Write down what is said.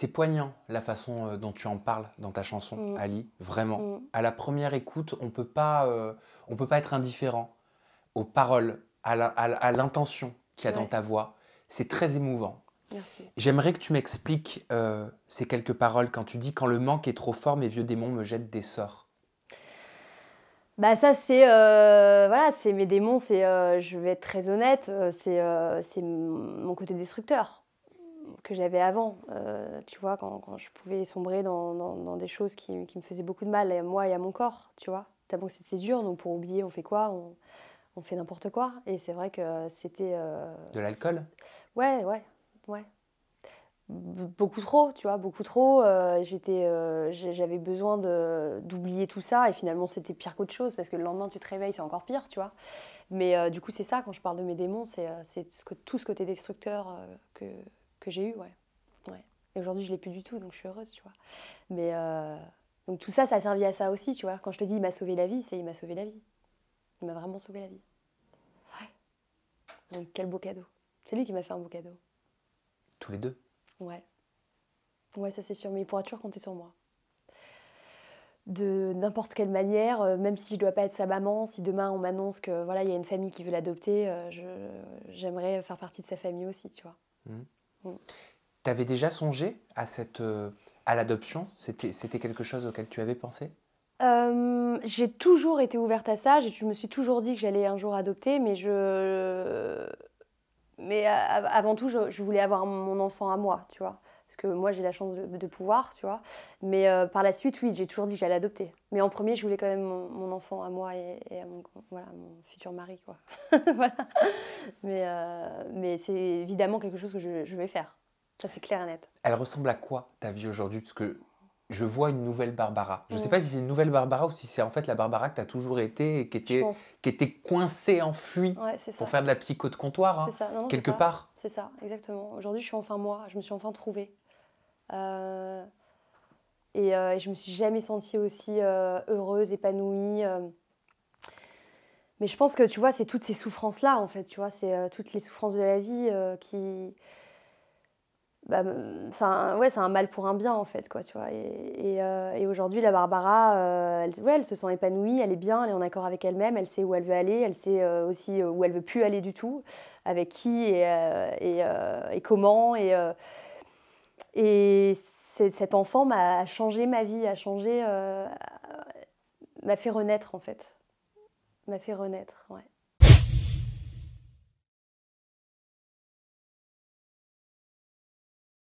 C'est poignant la façon euh, dont tu en parles dans ta chanson, mm. Ali, vraiment. Mm. À la première écoute, on peut euh, peut pas être indifférent aux paroles, à l'intention qu'il y a dans ta voix. C'est très émouvant. J'aimerais que tu m'expliques euh, ces quelques paroles quand tu dis quand le manque est trop fort, mes vieux démons me jettent des sorts. Bah ça c'est voilà c'est mes démons c'est je vais être très honnête c'est c'est mon côté destructeur que j'avais avant, euh, tu vois, quand, quand, je pouvais sombrer dans, dans, des choses qui, qui, me faisaient beaucoup de mal à moi et à mon corps, tu vois. Tellement que c'était dur, donc pour oublier, on fait quoi on, on, fait n'importe quoi. Et c'est vrai que c'était. Euh, de l'alcool Ouais, ouais, ouais. Beaucoup trop, tu vois, beaucoup trop. Euh, j'étais, j'avais besoin de, d'oublier tout ça et finalement c'était pire qu'autre chose parce que le lendemain tu te réveilles, c'est encore pire, tu vois. Mais du coup, c'est ça, quand je parle de mes démons, c'est, c'est tout ce côté destructeur que, que j'ai eu, ouais. ouais. Et aujourd'hui, je l'ai plus du tout, donc je suis heureuse, tu vois. Mais euh, donc tout ça, ça a servi à ça aussi, tu vois. Quand je te dis, il m'a sauvé la vie, c'est il m'a sauvé la vie. Il m'a vraiment sauvé la vie. Ouais. Donc quel beau cadeau. C'est lui qui m'a fait un beau cadeau. Tous les deux. Ouais. Ouais, ça c'est sûr. Mais il pourra toujours compter sur moi de n'importe quelle manière, euh, même si je ne dois pas être sa maman, si demain on m'annonce que voilà, il y a une famille qui veut l'adopter, euh, j'aimerais faire partie de sa famille aussi, tu vois. Mhm. Mm. t'avais Tu avais déjà songé à, cette, euh, à l'adoption C'était quelque chose auquel tu avais pensé euh, J'ai toujours été ouverte à ça. Je me suis toujours dit que j'allais un jour adopter, mais je. Mais avant tout, je, je voulais avoir mon enfant à moi, tu vois que moi j'ai la chance de, pouvoir, tu vois. Mais euh, par la suite, oui, j'ai toujours dit que j'allais adopter. Mais en premier, je voulais quand même mon, enfant à moi et, à mon, voilà, mon, futur mari, quoi. voilà. Mais, euh, mais c'est évidemment quelque chose que je, vais faire. Ça, c'est clair et net. Elle ressemble à quoi ta vie aujourd'hui Parce que je vois une nouvelle Barbara. Je ne sais mm. pas si c'est une nouvelle Barbara ou si c'est en fait la Barbara que tu as toujours été et qui était, qui était coincée, enfuie pour faire de la psycho de comptoir, hein. quelque part. C'est ça, exactement. Aujourd'hui, je suis enfin moi, je me suis enfin trouvée. Euh, et, je euh, ne je me suis jamais sentie aussi euh, heureuse, épanouie. Mais je pense que tu vois, c'est toutes ces souffrances-là, en fait, tu vois, c'est toutes les souffrances de la vie qui. Bah, c'est un, mal pour un bien, en fait, quoi, tu vois. Et, aujourd'hui, la Barbara, elle, ouais, elle se sent épanouie, elle est bien, elle est en accord avec elle-même, elle sait où elle veut aller, elle sait aussi où elle veut plus aller du tout, avec qui et, et comment. Et, et cet enfant m'a changé ma vie, a changé, euh, m'a fait renaître en fait. M'a fait renaître, ouais.